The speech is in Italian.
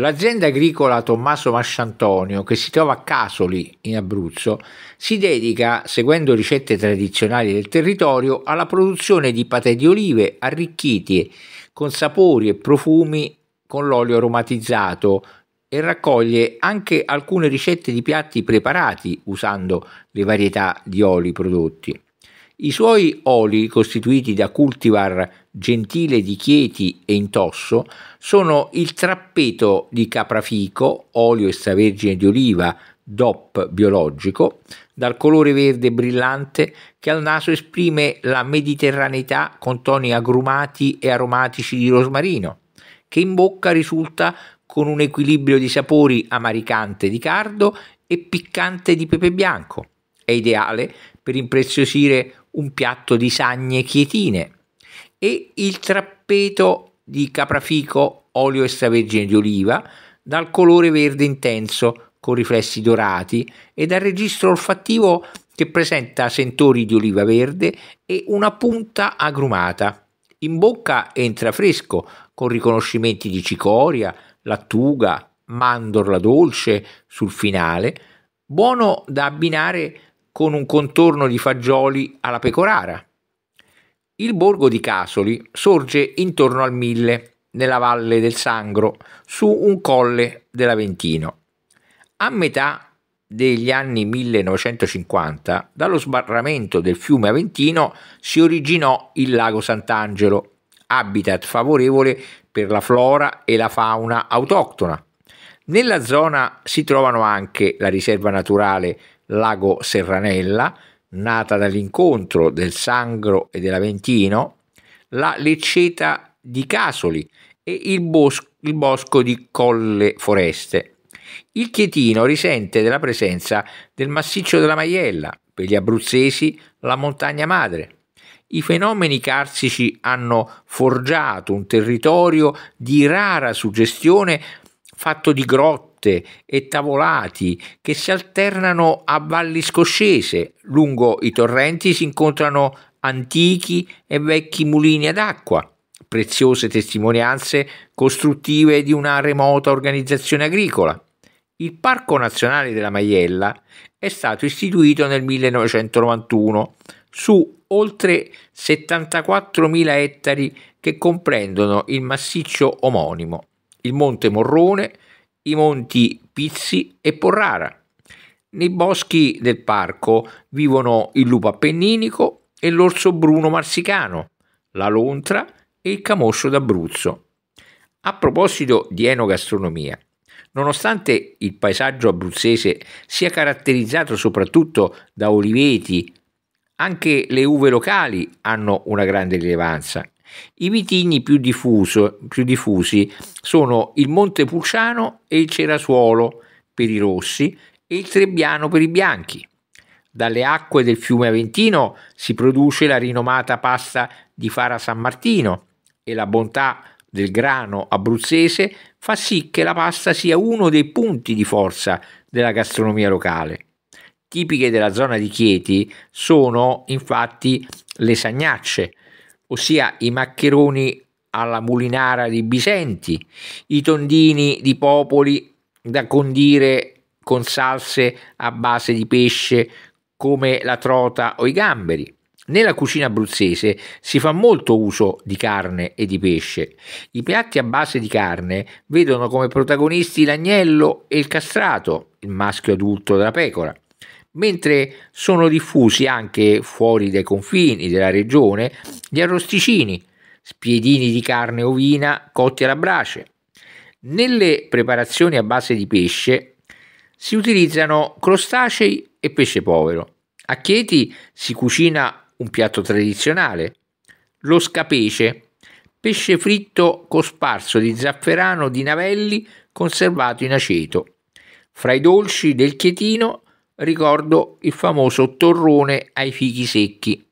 L'azienda agricola Tommaso Masciantonio, che si trova a Casoli, in Abruzzo, si dedica, seguendo ricette tradizionali del territorio, alla produzione di patè di olive arricchiti con sapori e profumi con l'olio aromatizzato e raccoglie anche alcune ricette di piatti preparati usando le varietà di oli prodotti. I suoi oli, costituiti da cultivar Gentile di Chieti e Intosso sono il trappeto di caprafico, olio extravergine di oliva, DOP biologico, dal colore verde brillante che al naso esprime la mediterraneità con toni agrumati e aromatici di rosmarino, che in bocca risulta con un equilibrio di sapori amaricante di cardo e piccante di pepe bianco. È ideale per impreziosire un piatto di sagne chietine e il trappeto di caprafico, olio extravergine di oliva, dal colore verde intenso con riflessi dorati e dal registro olfattivo che presenta sentori di oliva verde e una punta agrumata. In bocca entra fresco con riconoscimenti di cicoria, lattuga, mandorla dolce sul finale, buono da abbinare con un contorno di fagioli alla pecorara. Il borgo di Casoli sorge intorno al 1000 nella valle del Sangro, su un colle dell'Aventino. A metà degli anni 1950, dallo sbarramento del fiume Aventino si originò il lago Sant'Angelo, habitat favorevole per la flora e la fauna autoctona. Nella zona si trovano anche la riserva naturale Lago Serranella, nata dall'incontro del Sangro e dell'Aventino, la Lecceta di Casoli e il, bos- il bosco di Colle Foreste. Il Chietino risente della presenza del massiccio della Maiella, per gli abruzzesi la montagna madre. I fenomeni carsici hanno forgiato un territorio di rara suggestione fatto di grotte e tavolati che si alternano a valli scoscese. Lungo i torrenti si incontrano antichi e vecchi mulini ad acqua, preziose testimonianze costruttive di una remota organizzazione agricola. Il Parco Nazionale della Maiella è stato istituito nel 1991 su oltre 74.000 ettari che comprendono il massiccio omonimo il Monte Morrone, i Monti Pizzi e Porrara. Nei boschi del parco vivono il lupo appenninico e l'orso bruno marsicano, la lontra e il camoscio d'Abruzzo. A proposito di enogastronomia, nonostante il paesaggio abruzzese sia caratterizzato soprattutto da oliveti, anche le uve locali hanno una grande rilevanza. I vitigni più, diffuso, più diffusi sono il Monte Pulciano e il Cerasuolo per i rossi e il Trebbiano per i bianchi. Dalle acque del fiume Aventino si produce la rinomata pasta di Fara San Martino e la bontà del grano abruzzese fa sì che la pasta sia uno dei punti di forza della gastronomia locale. Tipiche della zona di Chieti sono infatti le sagnacce, ossia i maccheroni alla mulinara di Bisenti, i tondini di popoli da condire con salse a base di pesce come la trota o i gamberi. Nella cucina abruzzese si fa molto uso di carne e di pesce. I piatti a base di carne vedono come protagonisti l'agnello e il castrato, il maschio adulto della pecora mentre sono diffusi anche fuori dai confini della regione gli arrosticini, spiedini di carne ovina cotti alla brace. Nelle preparazioni a base di pesce si utilizzano crostacei e pesce povero. A Chieti si cucina un piatto tradizionale, lo scapece, pesce fritto cosparso di zafferano di navelli conservato in aceto. Fra i dolci del chietino ricordo il famoso torrone ai fichi secchi.